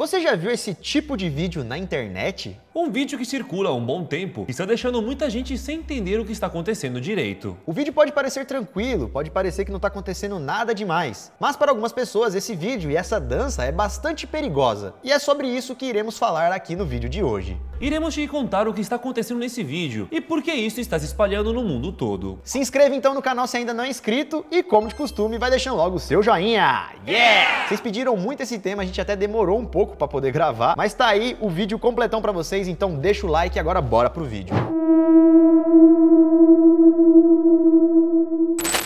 Você já viu esse tipo de vídeo na internet? Um vídeo que circula há um bom tempo e está deixando muita gente sem entender o que está acontecendo direito. O vídeo pode parecer tranquilo, pode parecer que não está acontecendo nada demais, mas para algumas pessoas esse vídeo e essa dança é bastante perigosa. E é sobre isso que iremos falar aqui no vídeo de hoje. Iremos te contar o que está acontecendo nesse vídeo e por que isso está se espalhando no mundo todo. Se inscreva então no canal se ainda não é inscrito e como de costume vai deixando logo o seu joinha. Yeah! Vocês pediram muito esse tema, a gente até demorou um pouco para poder gravar, mas tá aí o vídeo completão para vocês então deixa o like e agora bora pro vídeo.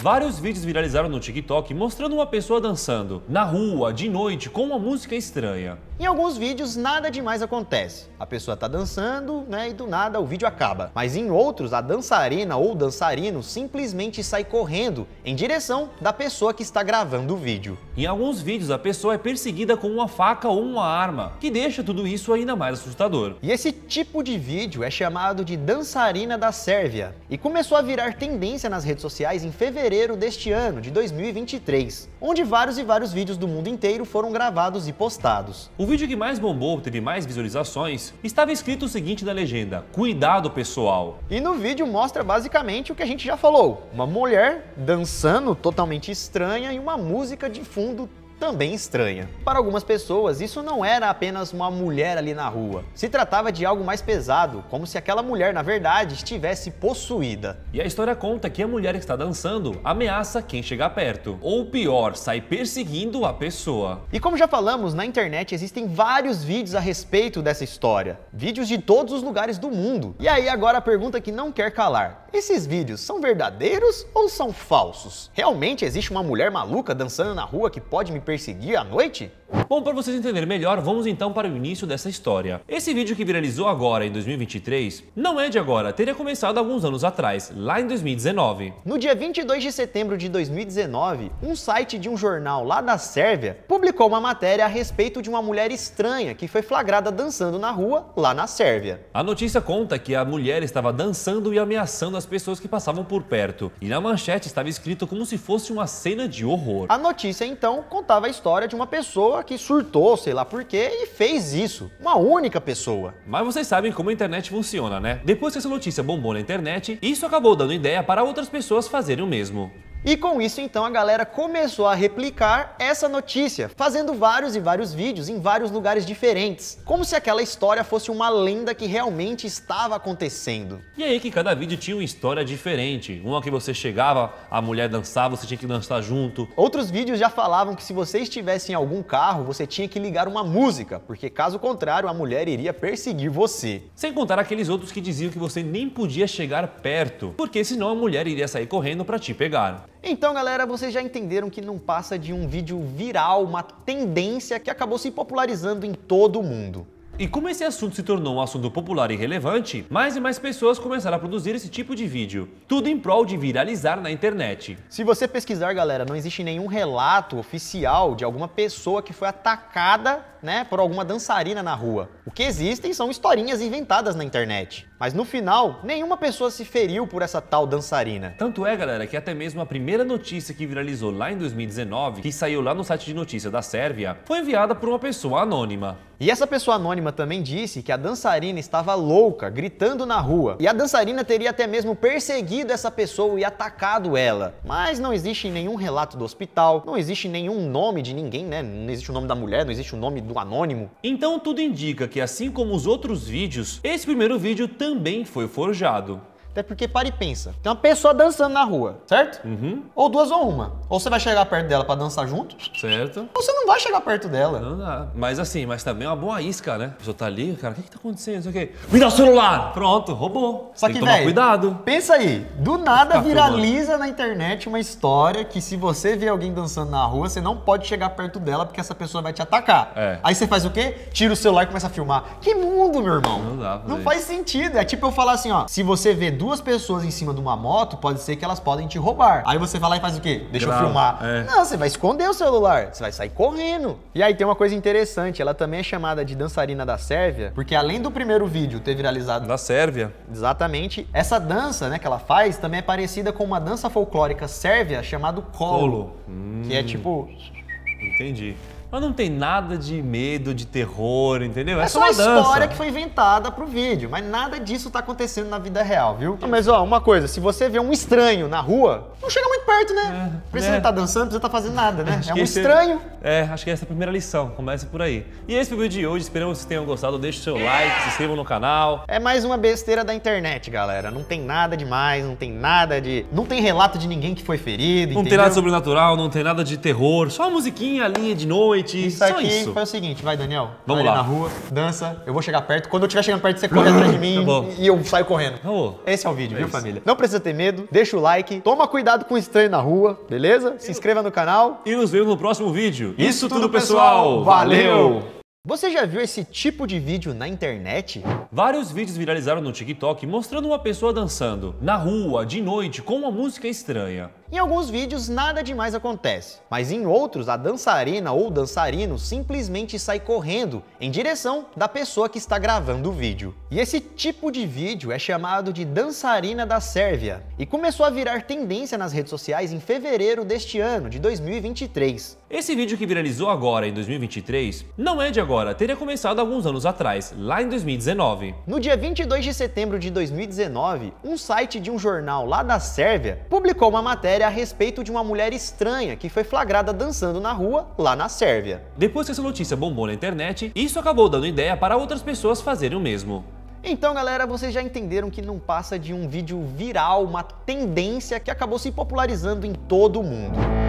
Vários vídeos viralizaram no TikTok mostrando uma pessoa dançando, na rua, de noite, com uma música estranha. Em alguns vídeos, nada demais acontece. A pessoa tá dançando, né, e do nada o vídeo acaba. Mas em outros, a dançarina ou dançarino simplesmente sai correndo em direção da pessoa que está gravando o vídeo. Em alguns vídeos, a pessoa é perseguida com uma faca ou uma arma, que deixa tudo isso ainda mais assustador. E esse tipo de vídeo é chamado de dançarina da Sérvia e começou a virar tendência nas redes sociais em fevereiro fevereiro deste ano, de 2023, onde vários e vários vídeos do mundo inteiro foram gravados e postados. O vídeo que mais bombou, teve mais visualizações, estava escrito o seguinte na legenda: Cuidado pessoal. E no vídeo mostra basicamente o que a gente já falou: uma mulher dançando totalmente estranha e uma música de fundo também estranha. Para algumas pessoas, isso não era apenas uma mulher ali na rua. Se tratava de algo mais pesado, como se aquela mulher, na verdade, estivesse possuída. E a história conta que a mulher que está dançando ameaça quem chegar perto. Ou pior, sai perseguindo a pessoa. E como já falamos, na internet existem vários vídeos a respeito dessa história. Vídeos de todos os lugares do mundo. E aí agora a pergunta que não quer calar. Esses vídeos são verdadeiros ou são falsos? Realmente existe uma mulher maluca dançando na rua que pode me perseguir à noite? Bom, para vocês entenderem melhor, vamos então para o início dessa história. Esse vídeo que viralizou agora em 2023 não é de agora, teria começado alguns anos atrás, lá em 2019. No dia 22 de setembro de 2019, um site de um jornal lá da Sérvia publicou uma matéria a respeito de uma mulher estranha que foi flagrada dançando na rua lá na Sérvia. A notícia conta que a mulher estava dançando e ameaçando as das pessoas que passavam por perto. E na manchete estava escrito como se fosse uma cena de horror. A notícia então contava a história de uma pessoa que surtou, sei lá porquê, e fez isso. Uma única pessoa. Mas vocês sabem como a internet funciona, né? Depois que essa notícia bombou na internet, isso acabou dando ideia para outras pessoas fazerem o mesmo. E com isso, então, a galera começou a replicar essa notícia, fazendo vários e vários vídeos em vários lugares diferentes, como se aquela história fosse uma lenda que realmente estava acontecendo. E aí que cada vídeo tinha uma história diferente. Uma que você chegava, a mulher dançava, você tinha que dançar junto. Outros vídeos já falavam que se você estivesse em algum carro, você tinha que ligar uma música, porque caso contrário, a mulher iria perseguir você. Sem contar aqueles outros que diziam que você nem podia chegar perto, porque senão a mulher iria sair correndo para te pegar. Então, galera, vocês já entenderam que não passa de um vídeo viral, uma tendência que acabou se popularizando em todo o mundo. E como esse assunto se tornou um assunto popular e relevante, mais e mais pessoas começaram a produzir esse tipo de vídeo, tudo em prol de viralizar na internet. Se você pesquisar, galera, não existe nenhum relato oficial de alguma pessoa que foi atacada né, por alguma dançarina na rua. O que existem são historinhas inventadas na internet. Mas no final, nenhuma pessoa se feriu por essa tal dançarina. Tanto é, galera, que até mesmo a primeira notícia que viralizou lá em 2019, que saiu lá no site de notícia da Sérvia, foi enviada por uma pessoa anônima. E essa pessoa anônima também disse que a dançarina estava louca, gritando na rua. E a dançarina teria até mesmo perseguido essa pessoa e atacado ela. Mas não existe nenhum relato do hospital, não existe nenhum nome de ninguém, né? Não existe o nome da mulher, não existe o nome do do anônimo. Então tudo indica que, assim como os outros vídeos, esse primeiro vídeo também foi forjado. Até porque para e pensa. Tem uma pessoa dançando na rua, certo? Uhum. Ou duas ou uma. Ou você vai chegar perto dela para dançar junto. Certo. Ou você não vai chegar perto dela. Não dá. Mas assim, mas também é uma boa isca, né? A pessoa tá ali, cara, o que que tá acontecendo? Não o Me dá o celular! Pronto, roubou. Só Tem que, que velho, cuidado. pensa aí. Do nada viraliza filmando. na internet uma história que se você vê alguém dançando na rua, você não pode chegar perto dela porque essa pessoa vai te atacar. É. Aí você faz o quê? Tira o celular e começa a filmar. Que mundo, meu irmão. Não dá. Não faz sentido. É tipo eu falar assim, ó. Se você vê duas pessoas em cima de uma moto, pode ser que elas podem te roubar. Aí você vai lá e faz o quê? Deixa Grava, eu filmar. É. Não, você vai esconder o celular, você vai sair correndo. E aí tem uma coisa interessante, ela também é chamada de dançarina da Sérvia, porque além do primeiro vídeo ter viralizado da Sérvia, exatamente, essa dança, né, que ela faz também é parecida com uma dança folclórica sérvia chamada colo, colo. Hum. que é tipo hum, Entendi. Mas não tem nada de medo, de terror, entendeu? É, é só uma dança. história que foi inventada pro vídeo, mas nada disso tá acontecendo na vida real, viu? Não, ah, mas ó, uma coisa, se você vê um estranho na rua, não chega muito perto, né? É, precisa estar é. tá dançando, precisa estar tá fazendo nada, né? Acho é um é- estranho. É, acho que essa é a primeira lição, começa por aí. E esse foi o vídeo de hoje, esperamos que vocês tenham gostado, deixe seu like, se inscreva no canal. É mais uma besteira da internet, galera. Não tem nada demais, não tem nada de... Não tem relato de ninguém que foi ferido, Não entendeu? tem nada sobrenatural, não tem nada de terror, só a musiquinha, a linha de noite, prometi. Isso é aqui isso. foi o seguinte, vai, Daniel. Vamos vai lá. na rua, dança, eu vou chegar perto. Quando eu estiver chegando perto, você corre atrás de tá mim tá e eu saio correndo. Acabou. Tá esse é o vídeo, é viu, isso. família? Não precisa ter medo, deixa o like, toma cuidado com estranho na rua, beleza? Se inscreva no canal. E nos vemos no próximo vídeo. Isso, isso tudo, tudo, pessoal. Valeu. Você já viu esse tipo de vídeo na internet? Vários vídeos viralizaram no TikTok mostrando uma pessoa dançando, na rua, de noite, com uma música estranha. Em alguns vídeos nada demais acontece, mas em outros a dançarina ou dançarino simplesmente sai correndo em direção da pessoa que está gravando o vídeo. E esse tipo de vídeo é chamado de dançarina da Sérvia e começou a virar tendência nas redes sociais em fevereiro deste ano, de 2023. Esse vídeo que viralizou agora em 2023 não é de agora, teria começado alguns anos atrás, lá em 2019. No dia 22 de setembro de 2019, um site de um jornal lá da Sérvia publicou uma matéria a respeito de uma mulher estranha que foi flagrada dançando na rua lá na Sérvia. Depois que essa notícia bombou na internet, isso acabou dando ideia para outras pessoas fazerem o mesmo. Então, galera, vocês já entenderam que não passa de um vídeo viral, uma tendência que acabou se popularizando em todo o mundo.